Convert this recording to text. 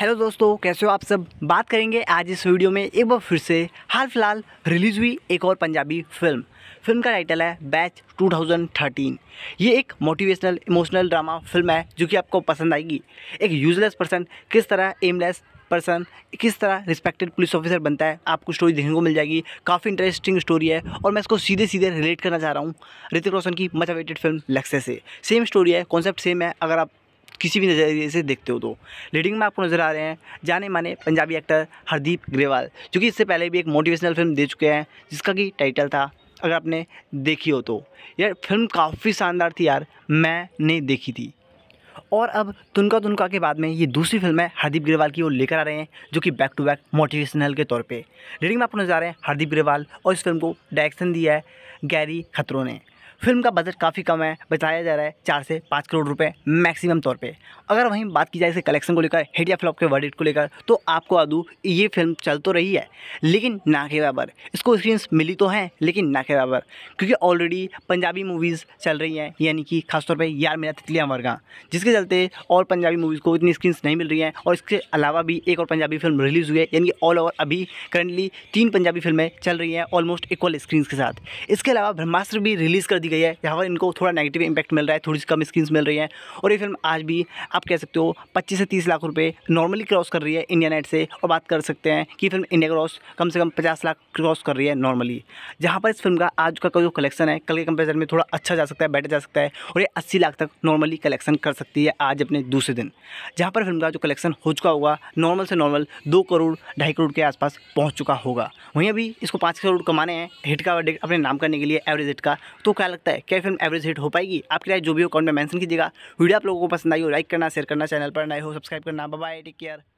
hello दोस्तों कैसे हो आप सब बात करेंगे आज इस वीडियो में एक बार फिर से हाल फिलहाल रिलीज़ हुई एक और पंजाबी फिल्म फिल्म का टाइटल है बैच 2013 ये एक मोटिवेशनल इमोशनल ड्रामा फिल्म है जो कि आपको पसंद आएगी एक यूजलेस पर्सन किस तरह एमलेस पर्सन किस तरह रिस्पेक्टेड पुलिस ऑफिसर बनता है आपको स्टोरी देखने को मिल जाएगी काफ़ी इंटरेस्टिंग स्टोरी है और मैं इसको सीधे सीधे रिलेट करना चाह रहा हूँ ऋतिक रोशन की मच अवेटेड फिल्म लक्से से सेम स्टोरी है कॉन्सेप्ट सेम है अगर आप किसी भी नज़रिए से देखते हो तो लीडिंग में आपको नज़र आ रहे हैं जाने माने पंजाबी एक्टर हरदीप ग्रेवाल जो कि इससे पहले भी एक मोटिवेशनल फिल्म दे चुके हैं जिसका कि टाइटल था अगर आपने देखी हो तो यार फिल्म काफ़ी शानदार थी यार मैंने देखी थी और अब तुनका तुनका के बाद में ये दूसरी फिल्म है हरदीप ग्रेवाल की वो लेकर आ रहे हैं जो कि बैक टू बैक मोटिवेशनल के तौर पे रीडिंग में आपको नजर आ रहे हैं हरदीप ग्रेवाल और इस फिल्म को डायरेक्शन दिया है गैरी खतरों ने फिल्म का बजट काफ़ी कम है बताया जा रहा है चार से पाँच करोड़ रुपए मैक्सिमम तौर पे अगर वहीं बात की जाए इसे कलेक्शन को लेकर हिट या फ्लॉप के वर्डिट को लेकर तो आपको आदू ये फिल्म चल तो रही है लेकिन ना के बराबर इसको स्क्रीन मिली तो हैं लेकिन ना के बराबर क्योंकि ऑलरेडी पंजाबी मूवीज़ चल रही हैं यानी कि खासतौर पर यार मेरा तितलियाँ वर्गा जिसके चलते और पंजाबी मूवीज़ को इतनी स्क्रीन्स नहीं मिल रही हैं और इसके अलावा भी एक और पंजाबी फिल्म रिलीज़ हुई है यानी कि ऑल ओवर अभी करंटली तीन पंजाबी फिल्में चल रही हैं ऑलमोस्ट इक्वल स्क्रीन के साथ इसके अलावा ब्रह्मास्त्र भी रिलीज़ कर दी गई है यहाँ पर इनको थोड़ा नेगेटिव इम्पैक्ट मिल रहा है थोड़ी सी कम स्क्रीन मिल रही हैं और ये फिल्म आज भी आप कह सकते हो पच्चीस से तीस लाख रुपये नॉर्मली क्रॉस कर रही है इंडिया नेट से और बात कर सकते हैं कि फिल्म इंडिया क्रॉस कम से कम पचास लाख क्रॉस कर रही है नॉर्मली जहाँ पर इस फिल्म का आज का जो कलेक्शन है कल के कंपेरिजन में थोड़ा अच्छा जा सकता है बेटर जा सकता है और ये अस्सी लाख तक नॉर्मली कलेक्शन कर सकती है आज अपने दूसरे दिन जहाँ पर फिल्म का जो कलेक्शन हो चुका होगा नॉर्मल से नॉर्मल दो करोड़ ढाई करोड़ के आसपास पहुँच चुका होगा वहीं अभी इसको पाँच करोड़ कमाने हैं हिट का अपने नाम करने के लिए एवरेज हिट का तो क्या लगता है क्या फिल्म एवरेज हिट हो पाएगी आपकी राय जो भी हो कमेंट में मेंशन कीजिएगा वीडियो आप लोगों को पसंद आई हो लाइक करना शेयर करना चैनल पर नए हो सब्सक्राइब करना बाय टेक केयर